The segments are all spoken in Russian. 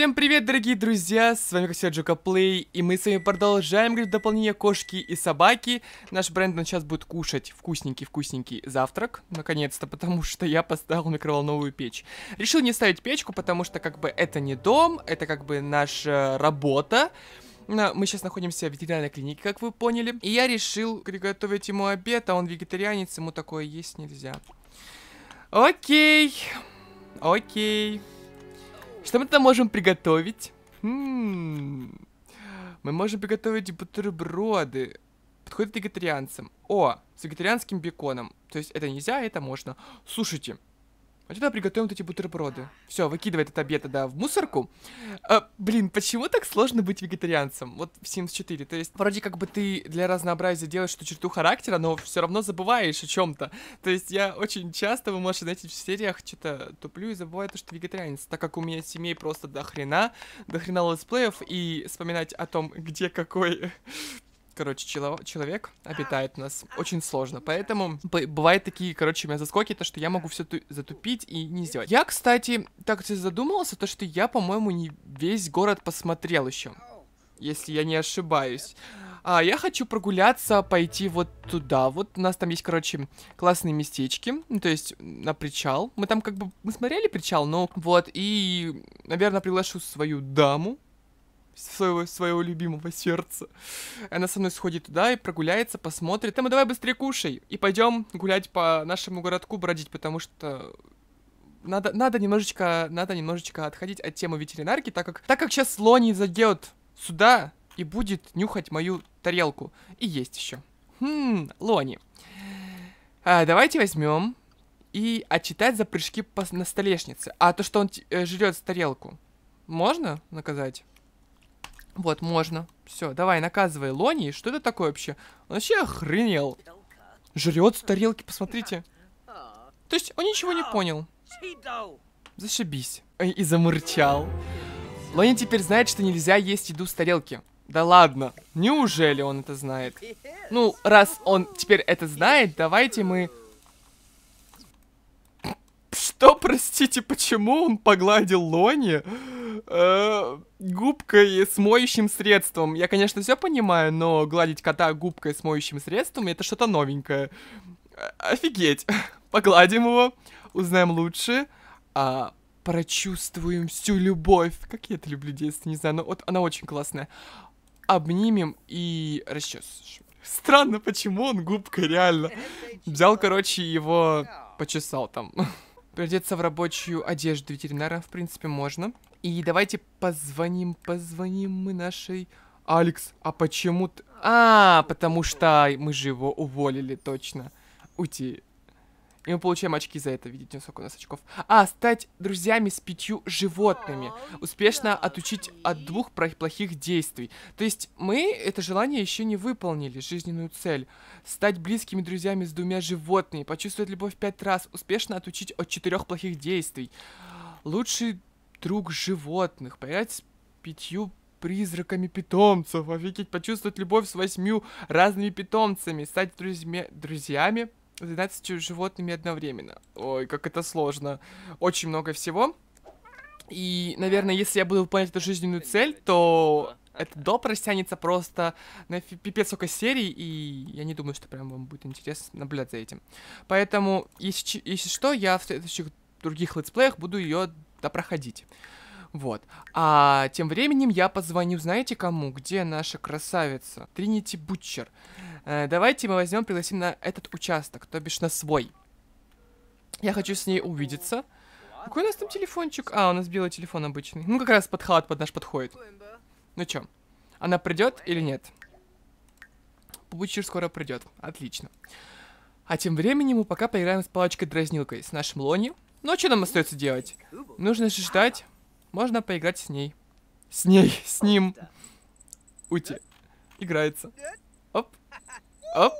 Всем привет, дорогие друзья, с вами как всегда Джока Плей, и мы с вами продолжаем говорить дополнение кошки и собаки. Наш Брэндон сейчас будет кушать вкусненький-вкусненький завтрак, наконец-то, потому что я поставил микроволновую печь. Решил не ставить печку, потому что как бы это не дом, это как бы наша работа. Мы сейчас находимся в ветеринарной клинике, как вы поняли. И я решил приготовить ему обед, а он вегетарианец, ему такое есть нельзя. Окей, окей. Что мы там можем приготовить? Хм. Мы можем приготовить бутерброды. Подходит вегетарианцам. О, с вегетарианским беконом. То есть это нельзя, это можно. Слушайте, а тогда приготовим вот эти бутерброды. Все, выкидывай этот обед да, в мусорку. А, блин, почему так сложно быть вегетарианцем? Вот в Sims 4. То есть, вроде как бы ты для разнообразия делаешь эту черту характера, но все равно забываешь о чем-то. То есть, я очень часто, вы можете найти в сериях что-то туплю и забываю то, что вегетарианец. Так как у меня семей просто до хрена, до хрена летсплеев, и вспоминать о том, где какой короче, чело- человек обитает нас а. очень сложно. Поэтому бывают такие, короче, у меня заскоки, то, что я могу все затупить и не сделать. Я, кстати, так задумался, то, что я, по-моему, не весь город посмотрел еще. Если я не ошибаюсь. А, я хочу прогуляться, пойти вот туда. Вот у нас там есть, короче, классные местечки. Ну, то есть на причал. Мы там как бы... Мы смотрели причал, но вот. И, наверное, приглашу свою даму своего, своего любимого сердца. Она со мной сходит туда и прогуляется, посмотрит. Там, давай быстрее кушай. И пойдем гулять по нашему городку бродить, потому что надо, надо немножечко, надо немножечко отходить от темы ветеринарки, так как, так как сейчас Лони зайдет сюда и будет нюхать мою тарелку. И есть еще. Хм, Лони. А, давайте возьмем и отчитать за прыжки по, на столешнице. А то, что он э, жрет тарелку, можно наказать? Вот, можно. Все, давай, наказывай Лони. Что это такое вообще? Он вообще охренел. Жрет с тарелки, посмотрите. То есть он ничего не понял. Зашибись. Э, и замурчал. Лони теперь знает, что нельзя есть еду с тарелки. Да ладно, неужели он это знает? Ну, раз он теперь это знает, давайте мы... Что, простите, почему он погладил Лони? Э, губкой с моющим средством. Я, конечно, все понимаю, но гладить кота губкой с моющим средством это что-то новенькое. Офигеть. Погладим его, узнаем лучше, а прочувствуем всю любовь. Как я это люблю детство, не знаю, но вот она очень классная. Обнимем и расчесываем. Странно, почему он губкой, реально. Взял, короче, его почесал там. Придется в рабочую одежду ветеринара, в принципе, можно. И давайте позвоним, позвоним мы нашей... Алекс, а почему ты... А, потому что мы же его уволили, точно. Уйти. И мы получаем очки за это, видите, сколько у нас очков. А, стать друзьями с пятью животными. Успешно отучить от двух плохих действий. То есть мы это желание еще не выполнили, жизненную цель. Стать близкими друзьями с двумя животными. Почувствовать любовь пять раз. Успешно отучить от четырех плохих действий. Лучший друг животных, поиграть с пятью призраками питомцев, офигеть, почувствовать любовь с восьмью разными питомцами, стать друзьми, друзьями, 12 животными одновременно. Ой, как это сложно. Очень много всего. И, наверное, если я буду выполнять эту жизненную цель, то это до растянется просто на пипец сколько серий, и я не думаю, что прям вам будет интересно наблюдать за этим. Поэтому, если, если что, я в следующих других летсплеях буду ее да проходите. Вот. А тем временем я позвоню, знаете кому? Где наша красавица? Тринити Бутчер. Э, давайте мы возьмем, пригласим на этот участок, то бишь на свой. Я хочу с ней увидеться. Какой у нас там телефончик? А, у нас белый телефон обычный. Ну, как раз под халат под наш подходит. Ну чё, она придет или нет? Бутчер скоро придет. Отлично. А тем временем мы пока поиграем с палочкой-дразнилкой с нашим Лони. Ну а что нам остается делать? Нужно же ждать. Можно поиграть с ней. С ней, с ним. Ути. Играется. Оп. Оп.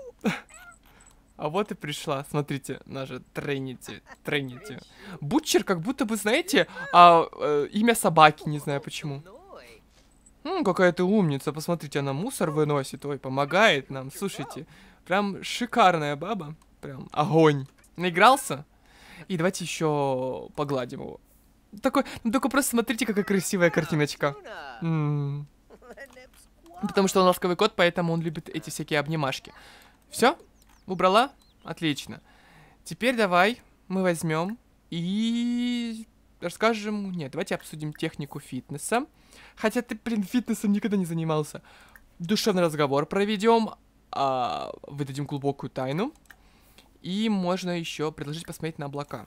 А вот и пришла. Смотрите, наша Тринити. Тринити. Бутчер, как будто бы, знаете, а, э, имя собаки, не знаю почему. М, какая ты умница. Посмотрите, она мусор выносит. Ой, помогает нам. Слушайте, прям шикарная баба. Прям огонь. Наигрался? И давайте еще погладим его. Такой, ну только просто смотрите, какая красивая картиночка. Потому что он ласковый кот, поэтому он любит эти всякие обнимашки. Все? Убрала? Отлично. Теперь давай мы возьмем и расскажем... Нет, давайте обсудим технику фитнеса. Хотя ты, блин, фитнесом никогда не занимался. Душевный разговор проведем, а, выдадим глубокую тайну. И можно еще предложить посмотреть на облака.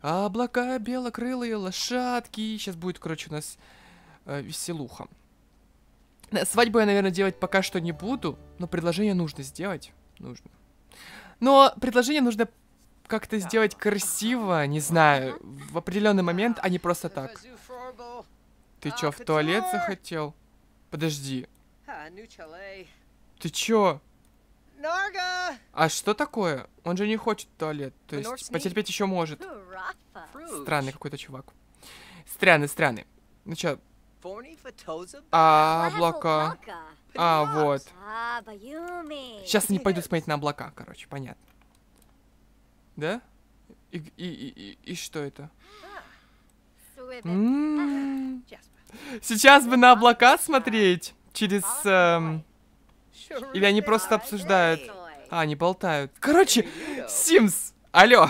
облака, белокрылые лошадки. Сейчас будет, короче, у нас э, веселуха. Свадьбу я, наверное, делать пока что не буду, но предложение нужно сделать. Нужно. Но предложение нужно как-то сделать красиво, не знаю, в определенный момент, а не просто так. Ты чё, в туалет захотел? Подожди. Ты чё? А что такое? Он же не хочет туалет. То есть потерпеть еще может. Странный какой-то чувак. Странный, странный. Ну чё? А, облака. А, вот. Сейчас они пойдут смотреть на облака, короче, понятно. Да? И, и, и, и, что это? Сейчас бы на облака смотреть через... Эм... Или они просто обсуждают? А, они болтают. Короче, Симс, алло.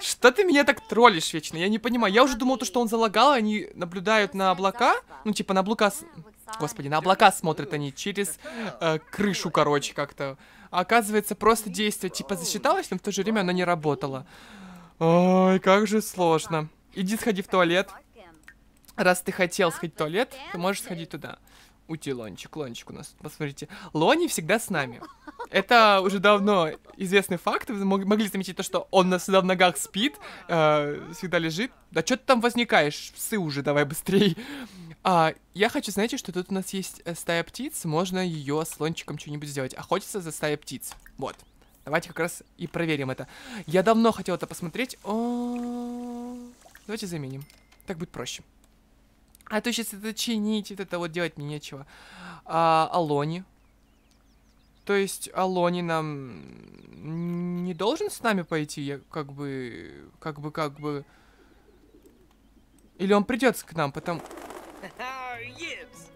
Что ты меня так троллишь вечно? Я не понимаю. Я уже думал, то, что он залагал, они наблюдают на облака. Ну, типа на облака... Господи, на облака смотрят они через э, крышу, короче, как-то. А оказывается, просто действие типа засчиталось, но в то же время оно не работало. Ой, как же сложно. Иди сходи в туалет. Раз ты хотел сходить в туалет, ты можешь сходить туда. Уйти, Лончик, Лончик у нас, посмотрите. Лони всегда с нами. Это уже давно известный факт. Вы могли заметить то, что он нас всегда в ногах спит, э, всегда лежит. Да что ты там возникаешь? Псы уже, давай быстрей. А, я хочу, знаете, что тут у нас есть э, стая птиц. Можно ее с лончиком что-нибудь сделать. Охотиться а за стая птиц. Вот. Давайте как раз и проверим это. Я давно хотел это посмотреть. О, -о, -о, -о. Давайте заменим. Так будет проще. А то сейчас это чинить, это вот делать мне нечего. А, Алони. То есть Алони нам не должен с нами пойти, я как бы, как бы, как бы... Или он придется к нам, потом...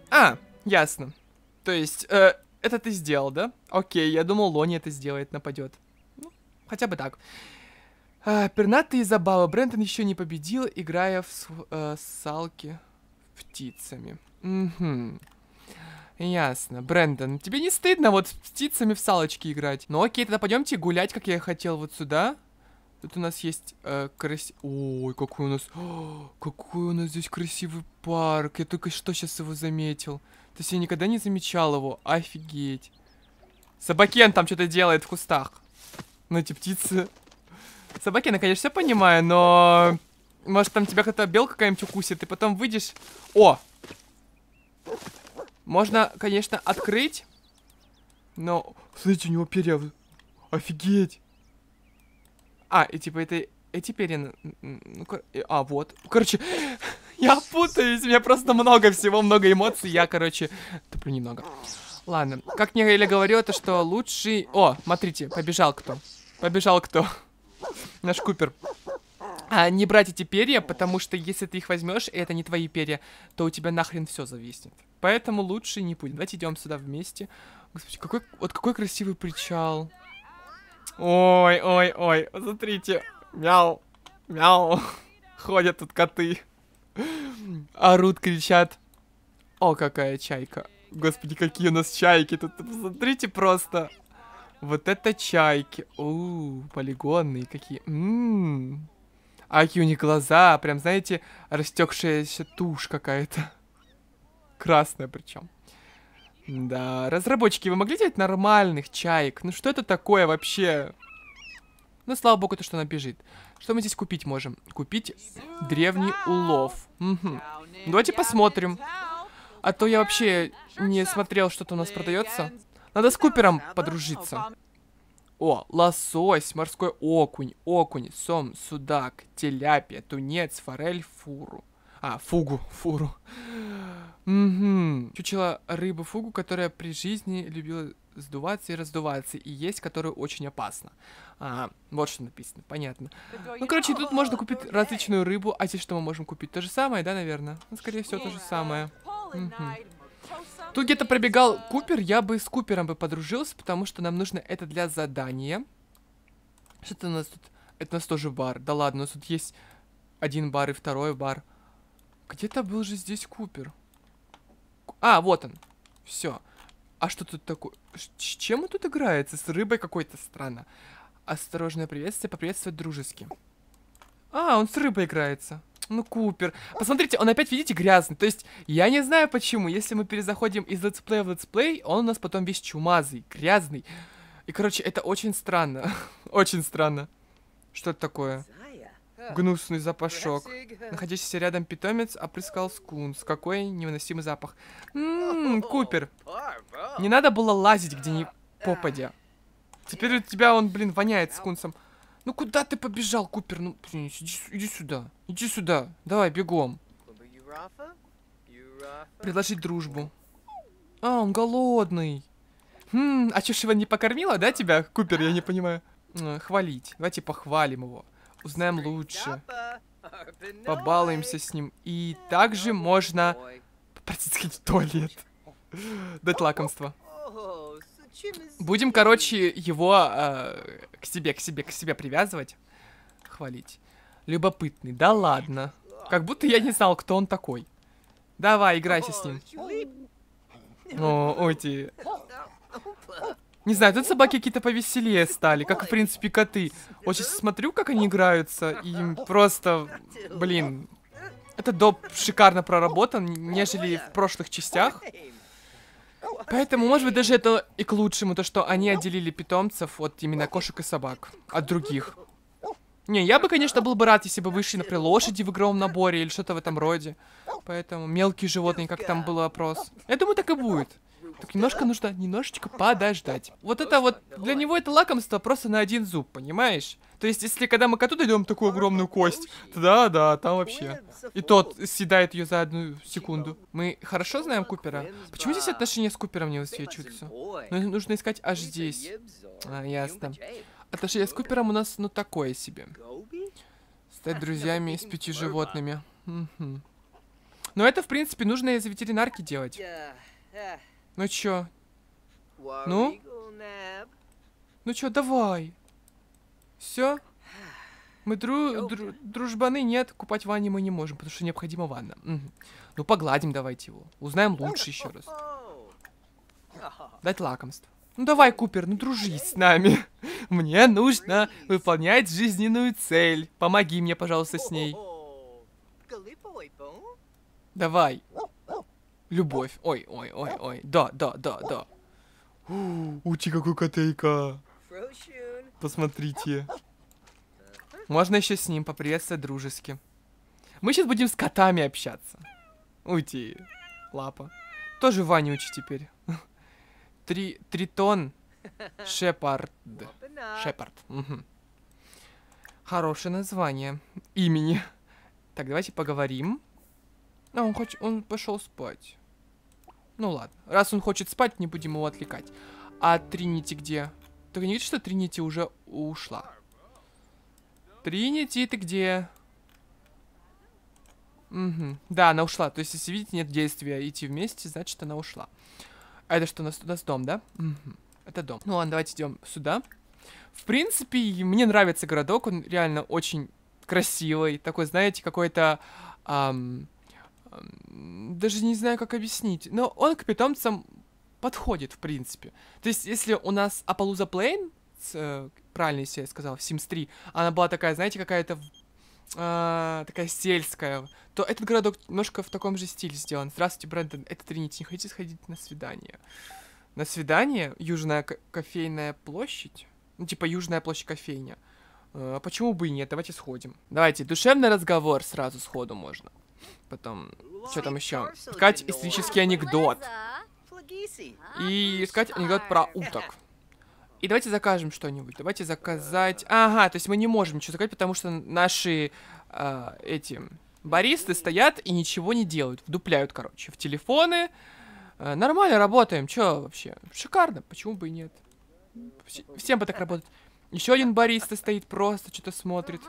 А, ясно. То есть, э, это ты сделал, да? Окей, я думал, Лони это сделает, нападет. Ну, хотя бы так. Э, пернатые забавы. Брентон еще не победил, играя в э, салки. Птицами. Угу. Ясно. Брэндон, тебе не стыдно вот с птицами в салочки играть? Ну окей, тогда пойдемте гулять, как я хотел, вот сюда. Тут у нас есть э, крас... Ой, какой у нас... О, какой у нас здесь красивый парк. Я только что сейчас его заметил. То есть я никогда не замечал его. Офигеть. Собакен там что-то делает в кустах. Ну, эти птицы... Собакен, я, конечно, все понимаю, но... Может, там тебя какая-то белка какая-нибудь укусит, и потом выйдешь... О! Можно, конечно, открыть, но... Смотрите, у него перья... Офигеть! А, и типа это... Эти перья... Ну, кор... А, вот. Короче, я путаюсь, у меня просто много всего, много эмоций, я, короче... Туплю немного. Ладно, как мне Эля говорила, то что лучший... О, смотрите, побежал кто. Побежал кто. Наш Купер. А не брать эти перья, потому что если ты их возьмешь, и это не твои перья, то у тебя нахрен все зависнет. Поэтому лучше не будем. Давайте идем сюда вместе. Господи, какой, вот какой красивый причал. Ой, ой, ой, смотрите. Мяу, мяу. Ходят тут коты. Орут, кричат. О, какая чайка. Господи, какие у нас чайки тут. Посмотрите просто. Вот это чайки. О, полигонные какие. М м-м. А Юни глаза, прям, знаете, растекшаяся тушь какая-то. Красная причем. Да, разработчики, вы могли делать нормальных чаек? Ну что это такое вообще? Ну, слава богу, то, что она бежит. Что мы здесь купить можем? Купить древний улов. Угу. Давайте посмотрим. А то я вообще не смотрел, что-то у нас продается. Надо с Купером подружиться. О, лосось, морской окунь, окунь, сом, судак, теляпия, тунец, форель, фуру. А, фугу, фуру. Угу. Чучела рыбы фугу, которая при жизни любила сдуваться и раздуваться, и есть, которая очень опасна. А, вот что написано, понятно. Ну, короче, тут можно а, купить э, различную э. рыбу, а здесь что мы можем купить? То же самое, да, наверное? Ну, скорее всего, то же самое. Угу. Тут где-то пробегал Купер, я бы с Купером бы подружился, потому что нам нужно это для задания. Что-то у нас тут... Это у нас тоже бар. Да ладно, у нас тут есть один бар и второй бар. Где-то был же здесь Купер. А, вот он. Все. А что тут такое? С чем он тут играется? С рыбой какой-то странно. Осторожное приветствие, поприветствовать дружески. А, он с рыбой играется ну, Купер. Посмотрите, он опять, видите, грязный. То есть, я не знаю почему. Если мы перезаходим из летсплея в летсплей, он у нас потом весь чумазый, грязный. И, короче, это очень странно. очень странно. Что это такое? Гнусный запашок. Находящийся рядом питомец опрыскал скунс. Какой невыносимый запах. Ммм, Купер. Не надо было лазить где ни попадя. Теперь у тебя он, блин, воняет скунсом. Ну куда ты побежал, Купер? Ну, блин, иди, иди сюда. Иди сюда. Давай, бегом. Предложить дружбу. А, он голодный. Хм, а что, ж его не покормила, да, тебя, Купер? Я не понимаю. Э, хвалить. Давайте похвалим его. Узнаем лучше. Побалуемся с ним. И также можно... Попросить сходить в туалет. Дать лакомство. Будем, короче, его э, к себе, к себе, к себе привязывать. Хвалить. Любопытный. Да ладно. Как будто я не знал, кто он такой. Давай, играйся с ним. О, Оти. Не знаю, тут собаки какие-то повеселее стали, как, в принципе, коты. Очень смотрю, как они играются, и просто... Блин. это доп шикарно проработан, нежели в прошлых частях. Поэтому, может быть, даже это и к лучшему, то, что они отделили питомцев от именно кошек и собак, от других. Не, я бы, конечно, был бы рад, если бы вышли, например, лошади в игровом наборе или что-то в этом роде. Поэтому мелкие животные, как там был опрос, Я думаю, так и будет. Так немножко нужно, немножечко подождать. Вот это вот, для него это лакомство просто на один зуб, понимаешь? То есть, если когда мы коту дойдем такую огромную кость, да, да, там вообще. И тот съедает ее за одну секунду. Мы хорошо знаем Купера? Почему здесь отношения с Купером не высвечиваются? Ну, нужно искать аж здесь. А, ясно. Отношения с Купером у нас, ну, такое себе. Стать друзьями с пяти животными. Но это, в принципе, нужно из ветеринарки делать. Ну чё? Ну? Ну чё, давай. Все? Мы дру, дру, дружбаны нет, купать в ванне мы не можем, потому что необходима ванна. Угу. Ну погладим давайте его. Узнаем лучше еще раз. Дать лакомство. Ну давай, Купер, ну дружись с нами. Мне нужно выполнять жизненную цель. Помоги мне, пожалуйста, с ней. Давай. Любовь. Ой, ой, ой, ой. Да, да, да, да. Учи, какой котейка. Посмотрите. Можно еще с ним поприветствовать дружески. Мы сейчас будем с котами общаться. Уйти, лапа. Тоже вонючий теперь. Три, тритон Шепард. Шепард. Угу. Хорошее название имени. Так, давайте поговорим. А, он, хочет, он пошел спать. Ну ладно. Раз он хочет спать, не будем его отвлекать. А Тринити где? Только не видишь, что Тринити уже ушла? Тринити, ты где? Угу. Да, она ушла. То есть, если видите, нет действия идти вместе, значит, она ушла. А это что, у нас, у нас дом, да? Угу. Это дом. Ну ладно, давайте идем сюда. В принципе, мне нравится городок. Он реально очень красивый. Такой, знаете, какой-то... Эм, даже не знаю, как объяснить. Но он к питомцам подходит, в принципе. То есть, если у нас Аполуза Плейн, э, правильно, если я сказал, в Sims 3, она была такая, знаете, какая-то э, такая сельская, то этот городок немножко в таком же стиле сделан. Здравствуйте, Брэндон, это Тринити, не хотите сходить на свидание? На свидание? Южная кофейная площадь? Ну, типа, Южная площадь кофейня. А почему бы и нет? Давайте сходим. Давайте, душевный разговор сразу сходу можно. Потом, что там еще? Искать исторический анекдот. И искать анекдот про уток. И давайте закажем что-нибудь. Давайте заказать... Ага, то есть мы не можем ничего заказать, потому что наши э, эти баристы стоят и ничего не делают. Вдупляют, короче, в телефоны. Э, нормально работаем. что вообще? Шикарно. Почему бы и нет? Всем бы так работать. Еще один бариста стоит, просто что-то смотрит.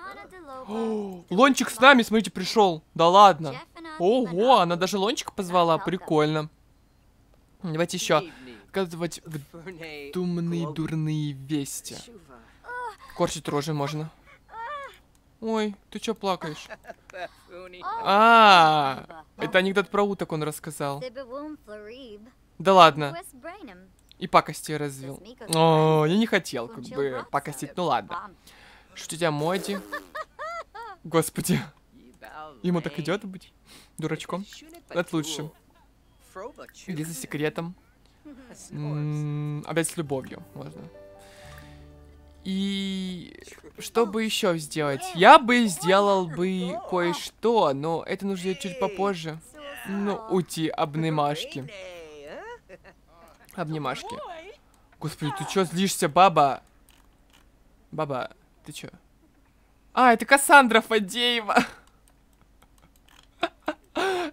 О, лончик с нами, смотрите, пришел. Да ладно. Ого, она даже лончика позвала, прикольно. Давайте еще отказывать в тумные дурные вести. Корчить рожи можно. Ой, ты чё плакаешь? А, -а, а, это анекдот про уток он рассказал. Да ладно. И пакости развил. О, я не хотел, как бы, пакостить. Ну ладно. что Шутить о моди. Господи. Ему так идет быть дурачком. Это лучше. Или за секретом. опять с любовью можно. И чтобы еще сделать? Я бы сделал бы кое-что, но это нужно чуть попозже. Ну, уйти обнимашки. Обнимашки. Господи, ты чё злишься, баба? Баба, ты чё? А, это Кассандра Фадеева.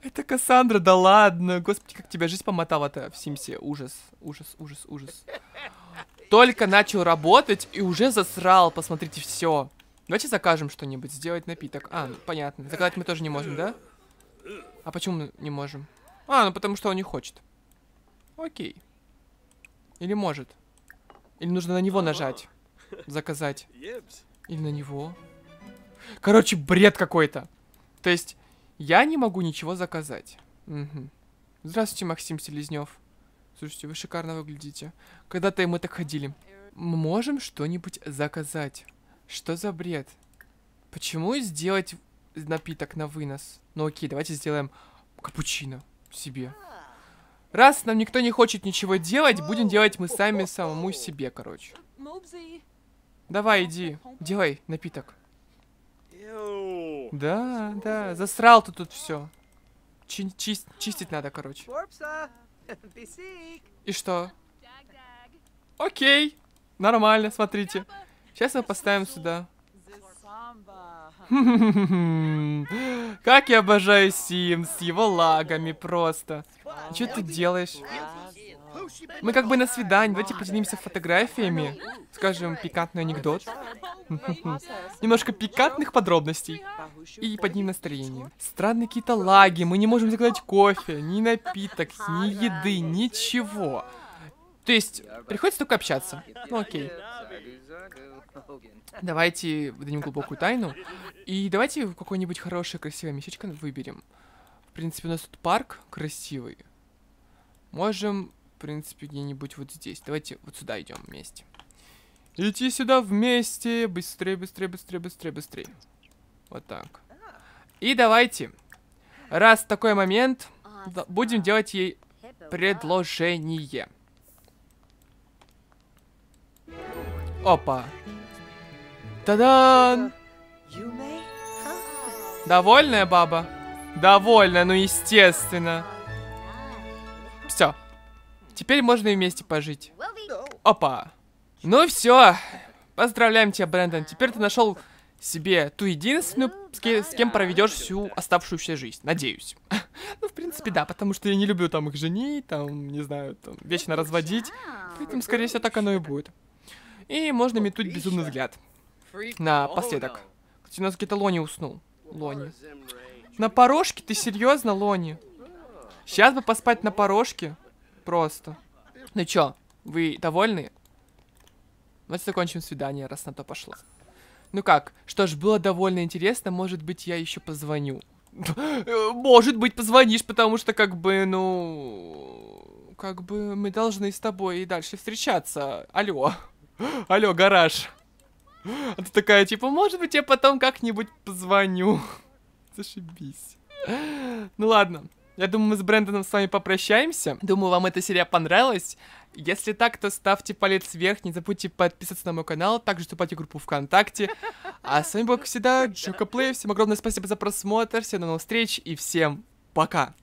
Это Кассандра, да ладно. Господи, как тебя жизнь помотала-то в Симсе. Ужас, ужас, ужас, ужас. Только начал работать и уже засрал. Посмотрите, все. Давайте закажем что-нибудь, сделать напиток. А, ну, понятно. Заказать мы тоже не можем, да? А почему мы не можем? А, ну потому что он не хочет. Окей. Или может? Или нужно на него нажать? Заказать. Или на него? Короче, бред какой-то. То есть, я не могу ничего заказать. Угу. Здравствуйте, Максим Селезнев. Слушайте, вы шикарно выглядите. Когда-то мы так ходили. Мы можем что-нибудь заказать. Что за бред? Почему сделать напиток на вынос? Ну окей, давайте сделаем капучино себе. Раз нам никто не хочет ничего делать, будем делать мы сами самому себе, короче. Давай, иди, делай напиток. Да, да, засрал ты тут все. Чи чи чистить надо, короче. И что? Окей, нормально, смотрите. Сейчас мы поставим сюда. Как я обожаю Сим его лагами просто. Что ты делаешь? Мы как бы на свидание, давайте поделимся фотографиями. Скажем, пикантный анекдот. Немножко пикантных подробностей. И подним настроение. Странные какие-то лаги, мы не можем заказать кофе, ни напиток, ни еды, ничего. То есть, приходится только общаться. Ну окей. Давайте дадим глубокую тайну. И давайте какое-нибудь хорошее, красивое местечко выберем. В принципе, у нас тут парк красивый. Можем, в принципе, где-нибудь вот здесь. Давайте вот сюда идем вместе. Идти сюда вместе. Быстрее, быстрее, быстрее, быстрее, быстрее. Вот так. И давайте. Раз такой момент, будем делать ей предложение. Опа. Та-дан! Довольная баба? Довольная, ну естественно. Все. Теперь можно и вместе пожить. Опа. Ну все. Поздравляем тебя, Брэндон. Теперь ты нашел себе ту единственную, с, кем, с кем проведешь всю оставшуюся жизнь. Надеюсь. ну, в принципе, да, потому что я не люблю там их женить, там, не знаю, там, вечно разводить. Поэтому, скорее всего, так оно и будет. И можно метнуть безумный взгляд. Напоследок. Кстати, у нас где-то Лони уснул. Лони. На порожке? Ты серьезно, Лони? Сейчас бы поспать на порожке. Просто. Ну чё, вы довольны? Давайте закончим свидание, раз на то пошло. Ну как, что ж, было довольно интересно, может быть, я еще позвоню. Может быть, позвонишь, потому что, как бы, ну... Как бы мы должны с тобой и дальше встречаться. Алло. Алло, гараж. А ты такая, типа, может быть, я потом как-нибудь позвоню. Зашибись. Ну ладно. Я думаю, мы с Брэндоном с вами попрощаемся. Думаю, вам эта серия понравилась. Если так, то ставьте палец вверх, не забудьте подписаться на мой канал, также вступайте в группу ВКонтакте. А с вами был, как всегда, Джока Плей. Всем огромное спасибо за просмотр, всем до новых встреч и всем пока!